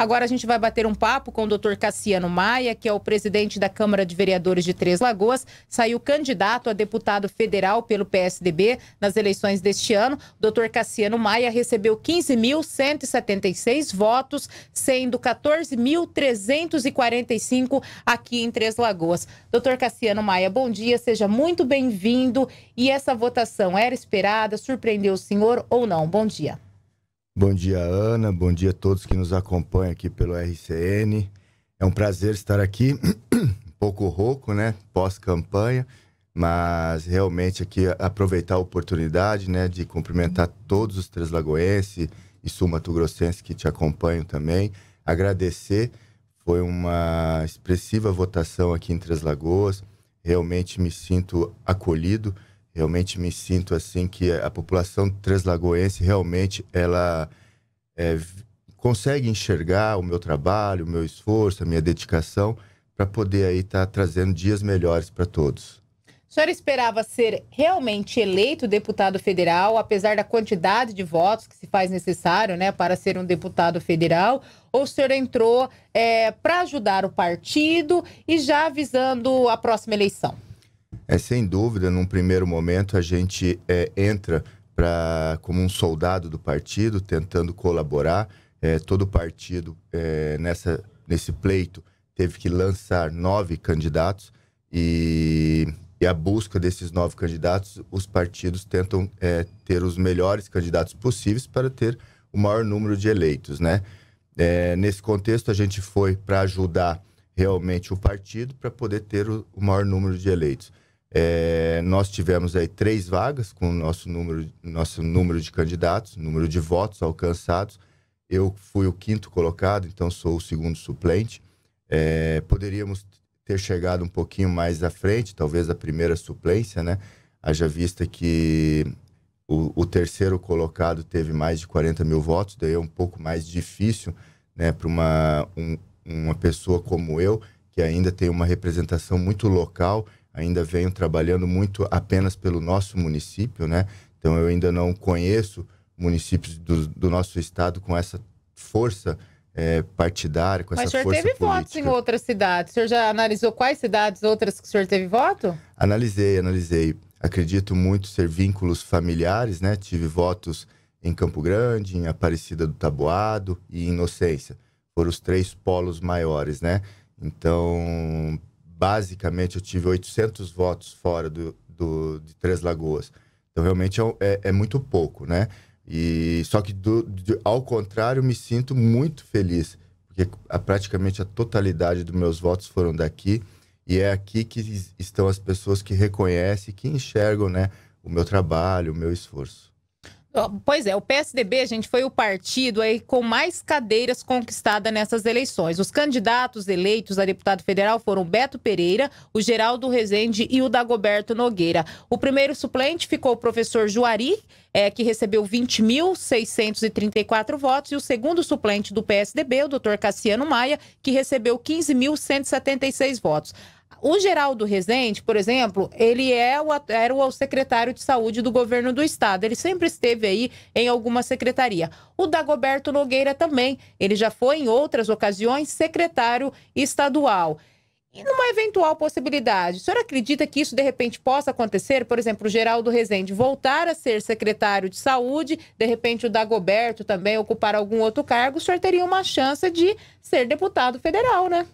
Agora a gente vai bater um papo com o doutor Cassiano Maia, que é o presidente da Câmara de Vereadores de Três Lagoas, saiu candidato a deputado federal pelo PSDB nas eleições deste ano. O doutor Cassiano Maia recebeu 15.176 votos, sendo 14.345 aqui em Três Lagoas. Doutor Cassiano Maia, bom dia, seja muito bem-vindo. E essa votação era esperada, surpreendeu o senhor ou não? Bom dia. Bom dia, Ana. Bom dia a todos que nos acompanham aqui pelo RCN. É um prazer estar aqui, um pouco rouco, né? Pós-campanha, mas realmente aqui aproveitar a oportunidade, né, de cumprimentar todos os três lagoenses e sul mato que te acompanham também. Agradecer, foi uma expressiva votação aqui em Três Lagoas. Realmente me sinto acolhido realmente me sinto assim que a população translagoense realmente ela é, consegue enxergar o meu trabalho, o meu esforço, a minha dedicação para poder aí estar tá trazendo dias melhores para todos. O senhor esperava ser realmente eleito deputado federal, apesar da quantidade de votos que se faz necessário né, para ser um deputado federal? Ou o senhor entrou é, para ajudar o partido e já avisando a próxima eleição? É, sem dúvida, num primeiro momento, a gente é, entra para como um soldado do partido, tentando colaborar. É, todo partido, é, nessa, nesse pleito, teve que lançar nove candidatos e, e a busca desses nove candidatos, os partidos tentam é, ter os melhores candidatos possíveis para ter o maior número de eleitos, né? É, nesse contexto, a gente foi para ajudar realmente o partido para poder ter o, o, maior número de eleitos. É, nós tivemos aí três vagas com o nosso número, nosso número de candidatos, número de votos alcançados. Eu fui o quinto colocado, então sou o segundo suplente. É, poderíamos ter chegado um pouquinho mais à frente, talvez a primeira suplência, né? Haja vista que o, o terceiro colocado teve mais de 40 mil votos, daí é um pouco mais difícil né, para uma, um, uma pessoa como eu, que ainda tem uma representação muito local ainda venho trabalhando muito apenas pelo nosso município, né? Então eu ainda não conheço municípios do, do nosso estado com essa força é, partidária, com Mas essa força política. Mas o senhor teve política. votos em outras cidades. O senhor já analisou quais cidades outras que o senhor teve voto? Analisei, analisei. Acredito muito ser vínculos familiares, né? Tive votos em Campo Grande, em Aparecida do Taboado e em Inocência. Foram os três polos maiores, né? Então, basicamente eu tive 800 votos fora do, do de Três Lagoas. Então realmente é, é, é, muito pouco, né? E só que do, de, ao contrário me sinto muito feliz porque a, praticamente a totalidade dos meus votos foram daqui e é aqui que estão as pessoas que reconhecem, que enxergam, né, o meu trabalho, o meu esforço. Pois é, o PSDB, gente, foi o partido aí com mais cadeiras conquistada nessas eleições. Os candidatos eleitos a deputado federal foram Beto Pereira, o Geraldo Rezende e o Dagoberto Nogueira. O primeiro suplente ficou o professor Juari, é, que recebeu 20.634 votos, e o segundo suplente do PSDB, o doutor Cassiano Maia, que recebeu 15.176 votos. O Geraldo Rezende, por exemplo, ele é o, era o secretário de saúde do governo do estado. Ele sempre esteve aí em alguma secretaria. O Dagoberto Nogueira também. Ele já foi, em outras ocasiões, secretário estadual. E numa eventual possibilidade, o senhor acredita que isso de repente possa acontecer? Por exemplo, o Geraldo Rezende voltar a ser secretário de saúde, de repente o Dagoberto também ocupar algum outro cargo, o senhor teria uma chance de ser deputado federal, né?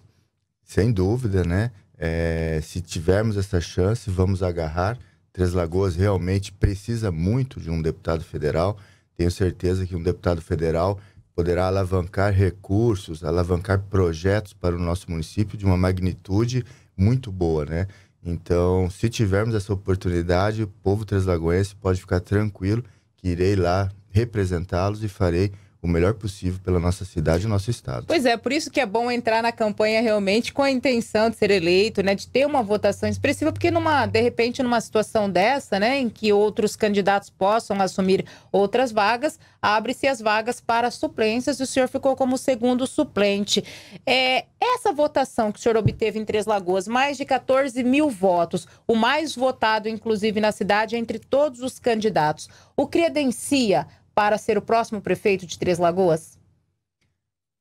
Sem dúvida, né? É, se tivermos essa chance, vamos agarrar. Três Lagoas realmente precisa muito de um deputado federal. Tenho certeza que um deputado federal poderá alavancar recursos, alavancar projetos para o nosso município de uma magnitude muito boa, né? Então, se tivermos essa oportunidade, o povo translagoense pode ficar tranquilo que irei lá representá-los e farei o melhor possível pela nossa cidade e nosso estado. Pois é, por isso que é bom entrar na campanha realmente com a intenção de ser eleito, né, de ter uma votação expressiva, porque numa, de repente, numa situação dessa, né, em que outros candidatos possam assumir outras vagas, abre-se as vagas para suplências e o senhor ficou como segundo suplente. É, essa votação que o senhor obteve em Três Lagoas, mais de 14 mil votos, o mais votado, inclusive, na cidade entre todos os candidatos, o credencia para ser o próximo prefeito de Três Lagoas?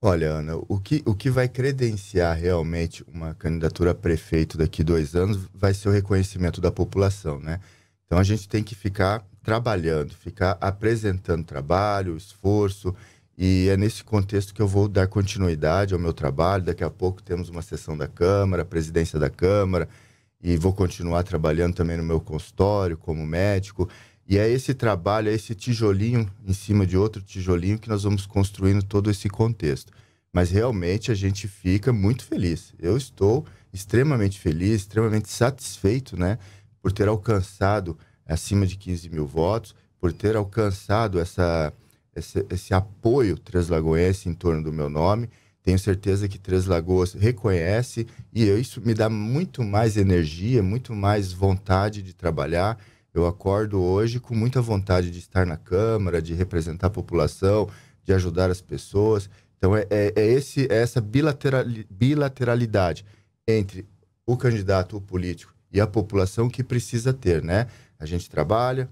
Olha, Ana, o que, o que vai credenciar realmente uma candidatura a prefeito daqui dois anos vai ser o reconhecimento da população, né? Então a gente tem que ficar trabalhando, ficar apresentando trabalho, esforço, e é nesse contexto que eu vou dar continuidade ao meu trabalho. Daqui a pouco temos uma sessão da Câmara, presidência da Câmara, e vou continuar trabalhando também no meu consultório como médico. E é esse trabalho, é esse tijolinho em cima de outro tijolinho que nós vamos construindo todo esse contexto. Mas realmente a gente fica muito feliz. Eu estou extremamente feliz, extremamente satisfeito, né, por ter alcançado acima de 15 mil votos, por ter alcançado essa, esse, esse apoio lagoenses em torno do meu nome. Tenho certeza que Três Lagoas reconhece e eu, isso me dá muito mais energia, muito mais vontade de trabalhar eu acordo hoje com muita vontade de estar na Câmara, de representar a população, de ajudar as pessoas. Então, é, é, é esse, é essa bilateralidade entre o candidato, o político e a população que precisa ter, né? A gente trabalha,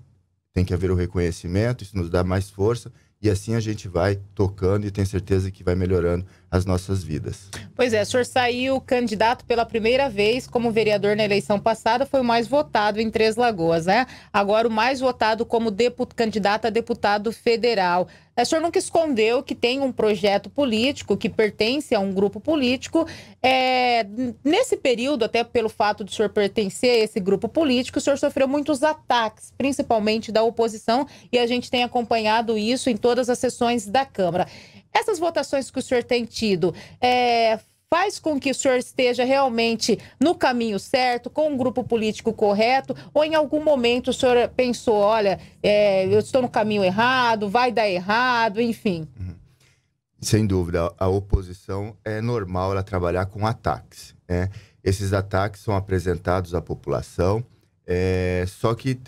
tem que haver o reconhecimento, isso nos dá mais força e assim a gente vai tocando e tenho certeza que vai melhorando as nossas vidas. Pois é, o senhor saiu candidato pela primeira vez como vereador na eleição passada, foi o mais votado em Três Lagoas, né? Agora o mais votado como candidato a deputado federal. É, o senhor nunca escondeu que tem um projeto político, que pertence a um grupo político. É, nesse período, até pelo fato de o senhor pertencer a esse grupo político, o senhor sofreu muitos ataques, principalmente da oposição, e a gente tem acompanhado isso em todas as sessões da Câmara. Essas votações que o senhor tem tido, é, faz com que o senhor esteja realmente no caminho certo, com um grupo político correto, ou em algum momento o senhor pensou, olha, é, eu estou no caminho errado, vai dar errado, enfim. Uhum. Sem dúvida, a oposição é normal ela trabalhar com ataques. Né? Esses ataques são apresentados à população, é, só que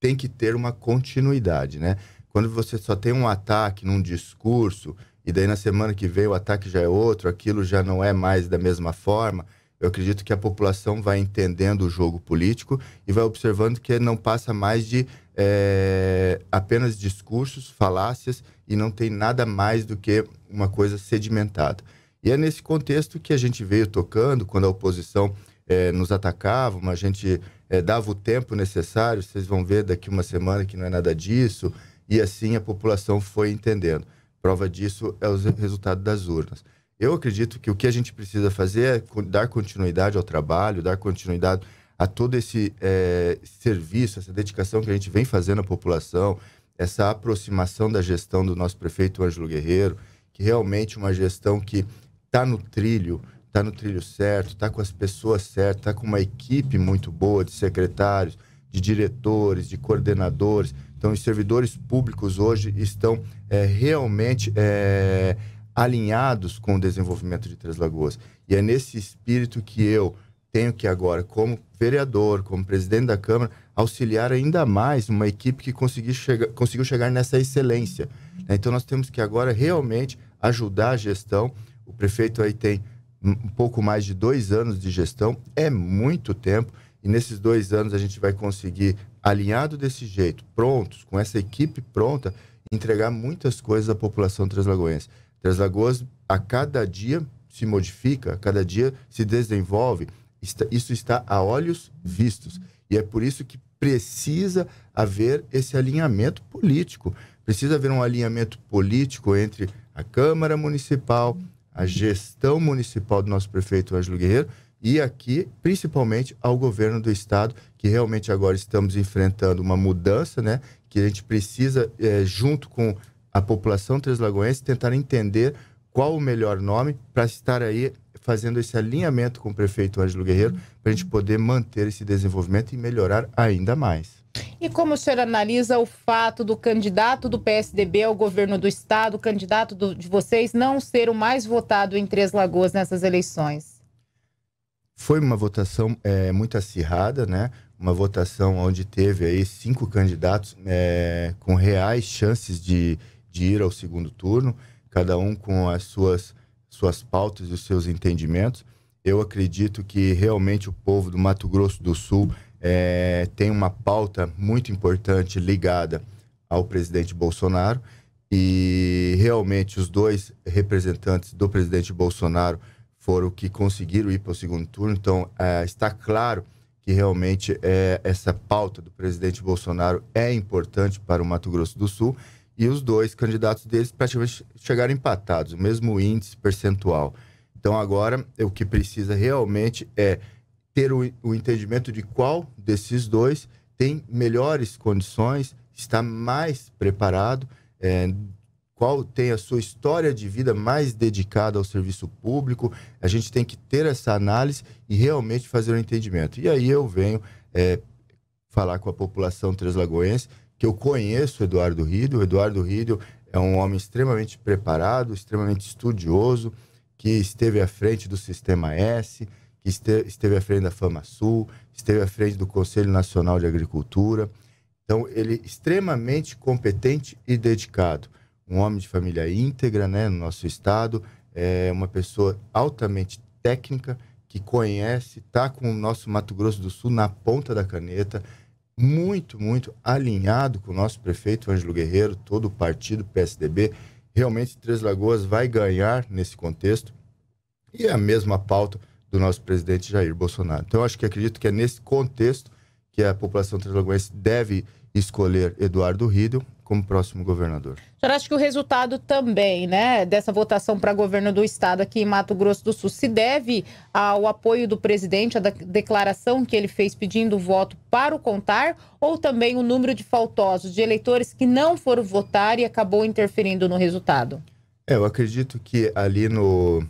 tem que ter uma continuidade, né? Quando você só tem um ataque num discurso, e daí na semana que vem o ataque já é outro, aquilo já não é mais da mesma forma. Eu acredito que a população vai entendendo o jogo político e vai observando que não passa mais de é, apenas discursos, falácias e não tem nada mais do que uma coisa sedimentada. E é nesse contexto que a gente veio tocando, quando a oposição é, nos atacava, a gente é, dava o tempo necessário, vocês vão ver daqui uma semana que não é nada disso, e assim a população foi entendendo. Prova disso é o resultado das urnas. Eu acredito que o que a gente precisa fazer é dar continuidade ao trabalho, dar continuidade a todo esse é, serviço, essa dedicação que a gente vem fazendo à população, essa aproximação da gestão do nosso prefeito Ângelo Guerreiro, que realmente é uma gestão que está no trilho, está no trilho certo, está com as pessoas certas, está com uma equipe muito boa de secretários, de diretores, de coordenadores. Então, os servidores públicos hoje estão é, realmente é, alinhados com o desenvolvimento de Três Lagoas. E é nesse espírito que eu tenho que agora, como vereador, como presidente da Câmara, auxiliar ainda mais uma equipe que conseguiu chegar, conseguiu chegar nessa excelência. Né? Então, nós temos que agora realmente ajudar a gestão. O prefeito aí tem um pouco mais de dois anos de gestão, é muito tempo. E nesses dois anos a gente vai conseguir, alinhado desse jeito, prontos, com essa equipe pronta, entregar muitas coisas à população translagoense. Translagoas, a cada dia, se modifica, a cada dia se desenvolve. Isso está a olhos vistos. E é por isso que precisa haver esse alinhamento político. Precisa haver um alinhamento político entre a Câmara Municipal, a gestão municipal do nosso prefeito Ângelo Guerreiro e aqui, principalmente, ao governo do Estado, que realmente agora estamos enfrentando uma mudança, né? Que a gente precisa, é, junto com a população translagoense, tentar entender qual o melhor nome para estar aí fazendo esse alinhamento com o prefeito Ângelo Guerreiro, para a gente poder manter esse desenvolvimento e melhorar ainda mais. E como o senhor analisa o fato do candidato do PSDB ao governo do estado, o candidato do, de vocês, não ser o mais votado em Três Lagoas nessas eleições? Foi uma votação é, muito acirrada, né? Uma votação onde teve aí cinco candidatos é, com reais chances de, de ir ao segundo turno, cada um com as suas, suas pautas e os seus entendimentos. Eu acredito que realmente o povo do Mato Grosso do Sul é, tem uma pauta muito importante ligada ao presidente Bolsonaro e realmente os dois representantes do presidente Bolsonaro foram que conseguiram ir para o segundo turno. Então, é, está claro que realmente é, essa pauta do presidente Bolsonaro é importante para o Mato Grosso do Sul e os dois candidatos deles praticamente chegaram empatados, o mesmo índice percentual. Então, agora, o que precisa realmente é ter o, o entendimento de qual desses dois tem melhores condições, está mais preparado, é, qual tem a sua história de vida mais dedicada ao serviço público. A gente tem que ter essa análise e realmente fazer o um entendimento. E aí eu venho é, falar com a população Lagoense que eu conheço o Eduardo Rido. O Eduardo Rido é um homem extremamente preparado, extremamente estudioso, que esteve à frente do Sistema S, que esteve à frente da Fama Sul, esteve à frente do Conselho Nacional de Agricultura. Então, ele é extremamente competente e dedicado um homem de família íntegra né, no nosso estado, é uma pessoa altamente técnica, que conhece, está com o nosso Mato Grosso do Sul na ponta da caneta, muito, muito alinhado com o nosso prefeito Ângelo Guerreiro, todo o partido PSDB. Realmente, Três Lagoas vai ganhar nesse contexto e é a mesma pauta do nosso presidente Jair Bolsonaro. Então, acho que acredito que é nesse contexto que a população três Lagoas deve escolher Eduardo Riedel, como próximo governador. Eu acho que o resultado também, né, dessa votação para governo do estado aqui em Mato Grosso do Sul se deve ao apoio do presidente, à declaração que ele fez pedindo o voto para o contar, ou também o número de faltosos de eleitores que não foram votar e acabou interferindo no resultado? É, eu acredito que ali no,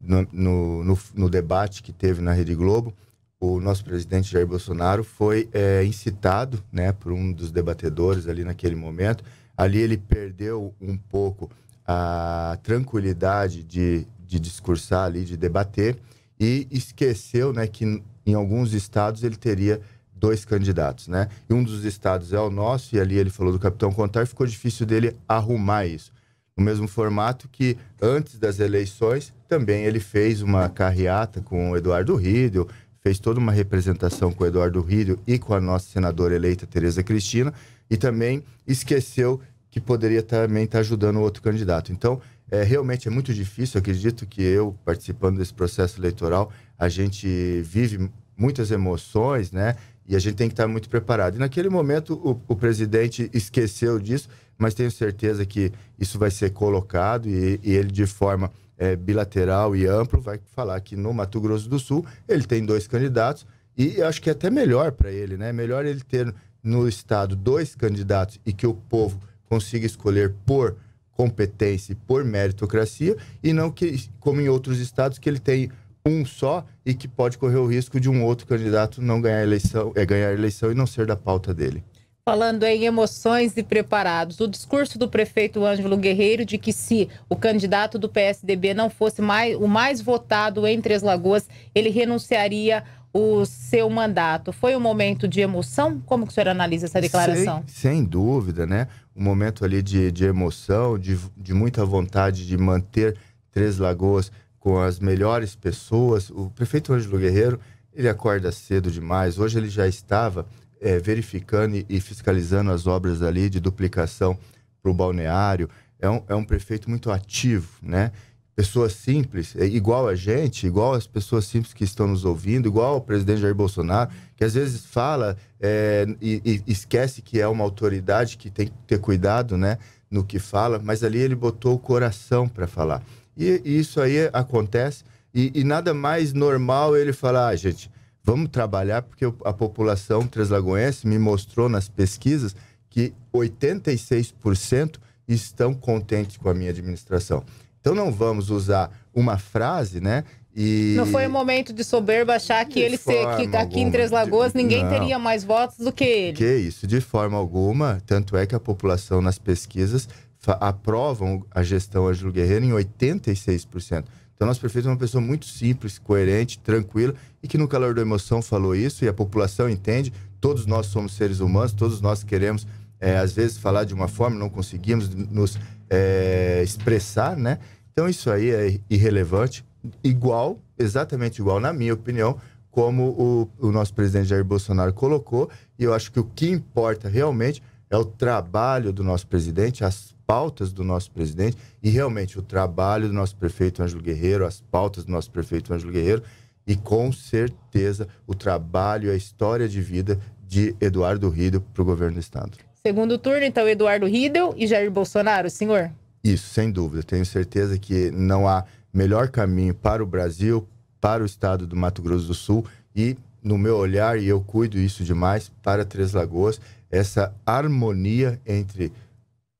no, no, no debate que teve na Rede Globo, o nosso presidente Jair Bolsonaro foi é, incitado né, por um dos debatedores ali naquele momento. Ali ele perdeu um pouco a tranquilidade de, de discursar ali, de debater, e esqueceu né, que em alguns estados ele teria dois candidatos, né? E um dos estados é o nosso, e ali ele falou do Capitão Contar, ficou difícil dele arrumar isso. No mesmo formato que antes das eleições, também ele fez uma carreata com o Eduardo Riedel, fez toda uma representação com o Eduardo Rírio e com a nossa senadora eleita, Tereza Cristina, e também esqueceu que poderia também estar ajudando ajudando outro candidato. Então, é, realmente é muito difícil, acredito que eu, participando desse processo eleitoral, a gente vive muitas emoções, né? E a gente tem que estar muito preparado. E naquele momento, o, o presidente esqueceu disso mas tenho certeza que isso vai ser colocado e, e ele, de forma é, bilateral e amplo, vai falar que no Mato Grosso do Sul ele tem dois candidatos e acho que é até melhor para ele, né? É melhor ele ter no Estado dois candidatos e que o povo consiga escolher por competência e por meritocracia e não que, como em outros estados, que ele tem um só e que pode correr o risco de um outro candidato não ganhar eleição, é ganhar eleição e não ser da pauta dele falando em emoções e preparados. O discurso do prefeito Ângelo Guerreiro de que se o candidato do PSDB não fosse mais, o mais votado em Três Lagoas, ele renunciaria o seu mandato. Foi um momento de emoção? Como que o senhor analisa essa declaração? Sem, sem dúvida, né? Um momento ali de, de emoção, de, de muita vontade de manter Três Lagoas com as melhores pessoas. O prefeito Ângelo Guerreiro, ele acorda cedo demais. Hoje ele já estava é, verificando e, e, fiscalizando as obras ali de duplicação para o balneário. É um, é um prefeito muito ativo, né? Pessoas simples, é igual a gente, igual as pessoas simples que estão nos ouvindo, igual o presidente Jair Bolsonaro, que às vezes fala é, e, e esquece que é uma autoridade que tem que ter cuidado, né? No que fala, mas ali ele botou o coração para falar. E, e, isso aí acontece. E, e, nada mais normal ele falar, ah, gente, Vamos trabalhar porque a população translagoense me mostrou nas pesquisas que 86% estão contentes com a minha administração. Então não vamos usar uma frase, né? E... Não foi um momento de soberba achar que de ele ser, tá aqui em Três Lagoas ninguém não. teria mais votos do que ele. Que isso, de forma alguma. Tanto é que a população nas pesquisas aprovam a gestão Ângelo Guerreiro em 86%. Então, nosso prefeito é uma pessoa muito simples, coerente, tranquila e que no calor da emoção falou isso e a população entende. Todos nós somos seres humanos, todos nós queremos, é, às vezes, falar de uma forma, não conseguimos nos é, expressar, né? Então, isso aí é irrelevante, igual, exatamente igual, na minha opinião, como o, o nosso presidente Jair Bolsonaro colocou. E eu acho que o que importa realmente é o trabalho do nosso presidente, as pautas do nosso presidente e realmente o trabalho do nosso prefeito Ângelo Guerreiro, as pautas do nosso prefeito Ângelo Guerreiro e com certeza o trabalho, e a história de vida de Eduardo Ridel para o governo do Estado. Segundo turno, então, Eduardo Ridel e Jair Bolsonaro, senhor? Isso, sem dúvida. Tenho certeza que não há melhor caminho para o Brasil, para o estado do Mato Grosso do Sul e, no meu olhar, e eu cuido isso demais, para Três Lagoas, essa harmonia entre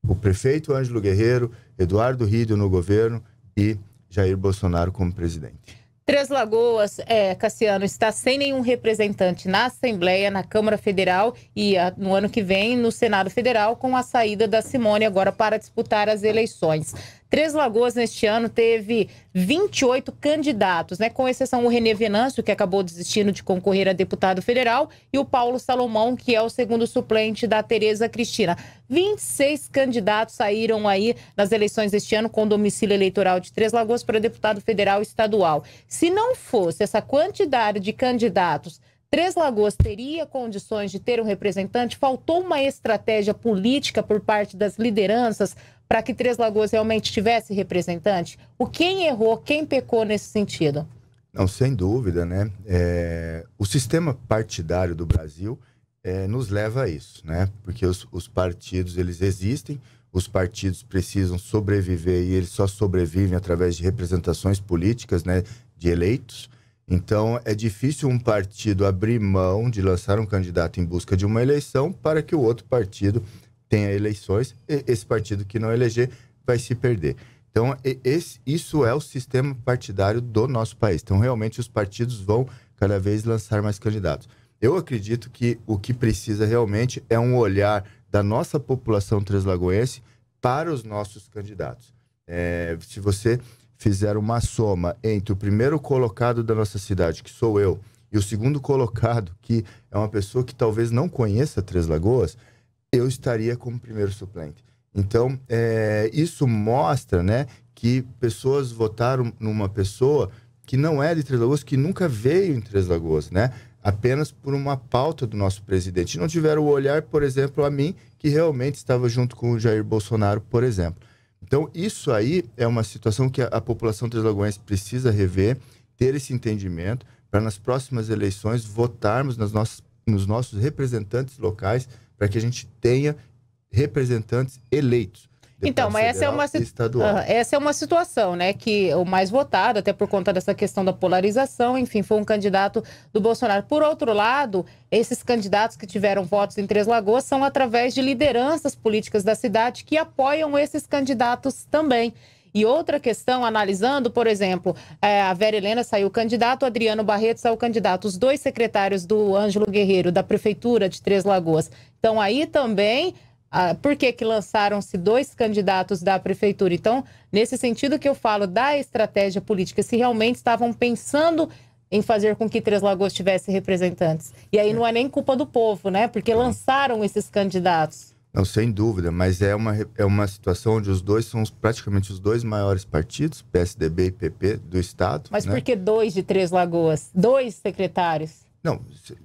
o prefeito Ângelo Guerreiro, Eduardo Rídio no governo e Jair Bolsonaro como presidente. Três Lagoas, é, Cassiano, está sem nenhum representante na Assembleia, na Câmara Federal e a, ah, no ano que vem no Senado Federal, com a saída da Simone agora para disputar as eleições. Três Lagoas, neste ano, teve 28 candidatos, né? Com exceção o René Venâncio, que acabou desistindo de concorrer a deputado federal, e o Paulo Salomão, que é o segundo suplente da Tereza Cristina. 26 candidatos saíram aí nas eleições deste ano com domicílio eleitoral de Três Lagoas para deputado federal e estadual. Se não fosse essa quantidade de candidatos Três Lagoas teria condições de ter um representante? Faltou uma estratégia política por parte das lideranças para que Três Lagoas realmente tivesse representante? O quem errou, quem pecou nesse sentido? Não, sem dúvida, né? É, o sistema partidário do Brasil é, nos leva a isso, né? Porque os, os partidos, eles existem, os partidos precisam sobreviver e eles só sobrevivem através de representações políticas, né? De eleitos. Então, é difícil um partido abrir mão de lançar um candidato em busca de uma eleição para que o outro partido tenha eleições, esse partido que não eleger vai se perder. Então, esse, isso é o sistema partidário do nosso país. Então, realmente, os partidos vão cada vez lançar mais candidatos. Eu acredito que o que precisa realmente é um olhar da nossa população translagoense para os nossos candidatos. É, se você fizer uma soma entre o primeiro colocado da nossa cidade, que sou eu, e o segundo colocado, que é uma pessoa que talvez não conheça Três Lagoas, eu estaria como primeiro suplente. Então, é, isso mostra né, que pessoas votaram numa pessoa que não é de Três Lagoas, que nunca veio em Três Lagoas, né? apenas por uma pauta do nosso presidente. Não tiveram o olhar, por exemplo, a mim, que realmente estava junto com o Jair Bolsonaro, por exemplo. Então, isso aí é uma situação que a, a população trislagoense precisa rever, ter esse entendimento, para nas próximas eleições votarmos nas nossas, nos nossos representantes locais para que a gente tenha representantes eleitos. Então, mas essa é, uma, essa é uma situação, né? Que o mais votado, até por conta dessa questão da polarização, enfim, foi um candidato do Bolsonaro. Por outro lado, esses candidatos que tiveram votos em Três Lagoas são através de lideranças políticas da cidade que apoiam esses candidatos também. E outra questão, analisando, por exemplo, é, a Vera Helena saiu candidato, o Adriano Barreto saiu candidato, os dois secretários do Ângelo Guerreiro, da Prefeitura de Três Lagoas. Então, aí também ah, por que, que lançaram-se dois candidatos da prefeitura. Então, nesse sentido que eu falo da estratégia política, se realmente estavam pensando em fazer com que Três Lagoas tivesse representantes. E aí não é nem culpa do povo, né? Porque uhum. lançaram esses candidatos. Não, sem dúvida, mas é uma, é uma situação onde os dois são praticamente os dois maiores partidos, PSDB e PP, do Estado. Mas né? por que dois de Três Lagoas? Dois secretários? Não,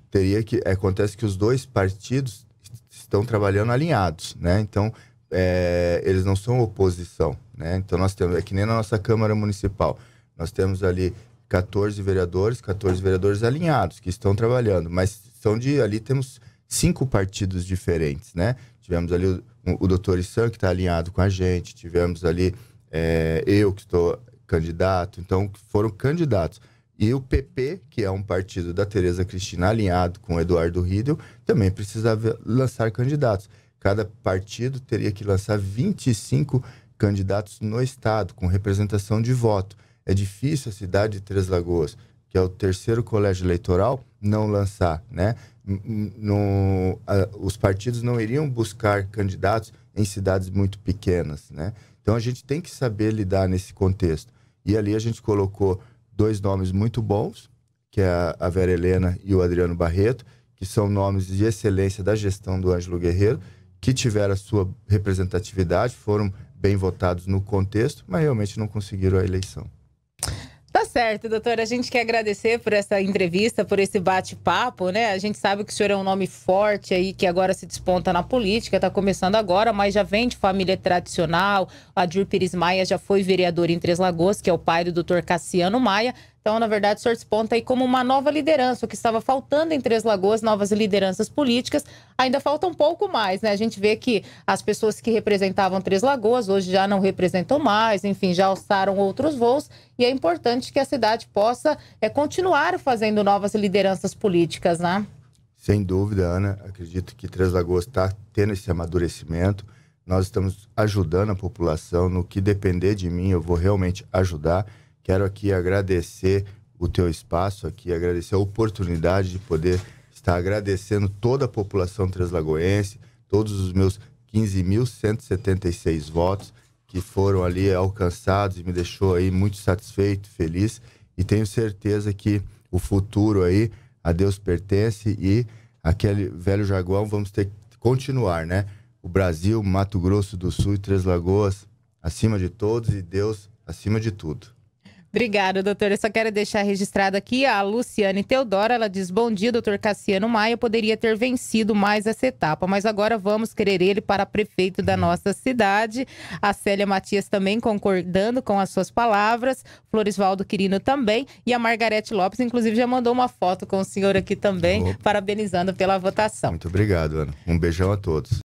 teria que. É, acontece que os dois partidos estão trabalhando alinhados, né? Então, é, eles não são oposição, né? Então, nós temos. É que nem na nossa Câmara Municipal. Nós temos ali 14 vereadores, 14 vereadores alinhados que estão trabalhando, mas são de. Ali temos cinco partidos diferentes, né? Tivemos ali o, o, doutor Issan, que está alinhado com a gente, tivemos ali é, eu, que estou candidato, então foram candidatos. E o PP, que é um partido da Tereza Cristina alinhado com Eduardo Riedel, também precisava lançar candidatos. Cada partido teria que lançar 25 candidatos no estado, com representação de voto. É difícil a cidade de Três Lagoas, que é o terceiro colégio eleitoral, não lançar, né? no, a, os partidos não iriam buscar candidatos em cidades muito pequenas, né? Então a gente tem que saber lidar nesse contexto. E ali a gente colocou dois nomes muito bons, que é a, a Vera Helena e o Adriano Barreto, que são nomes de excelência da gestão do Ângelo Guerreiro, que tiveram a sua representatividade, foram bem votados no contexto, mas realmente não conseguiram a eleição certo, doutora. A gente quer agradecer por essa entrevista, por esse bate-papo, né? A gente sabe que o senhor é um nome forte aí, que agora se desponta na política, está começando agora, mas já vem de família tradicional. A Dir Pires Maia já foi vereador em Três Lagoas, que é o pai do doutor Cassiano Maia. Então, na verdade, o senhor se ponta aí como uma nova liderança, o que estava faltando em Três Lagoas, novas lideranças políticas. Ainda falta um pouco mais, né? A gente vê que as pessoas que representavam Três Lagoas hoje já não representam mais, enfim, já alçaram outros voos. E é importante que a cidade possa é, continuar fazendo novas lideranças políticas, né? Sem dúvida, Ana. Acredito que Três Lagoas está tendo esse amadurecimento. Nós estamos ajudando a população. No que depender de mim, eu vou realmente ajudar Quero aqui agradecer o teu espaço aqui, agradecer a oportunidade de poder estar agradecendo toda a população translagoense, todos os meus 15.176 votos que foram ali alcançados e me deixou aí muito satisfeito, feliz e tenho certeza que o futuro aí a Deus pertence e aquele velho jaguão vamos ter que continuar, né? O Brasil, Mato Grosso do Sul e Três Lagoas acima de todos e Deus acima de tudo. Obrigada, doutora. Eu só quero deixar registrado aqui a Luciane Teodora. Ela diz: Bom dia, doutor Cassiano Maia. Poderia ter vencido mais essa etapa, mas agora vamos querer ele para prefeito da hum. nossa cidade. A Célia Matias também concordando com as suas palavras. Florisvaldo Quirino também. E a Margarete Lopes, inclusive, já mandou uma foto com o senhor aqui também, Opa. parabenizando pela votação. Muito obrigado, Ana. Um beijão a todos.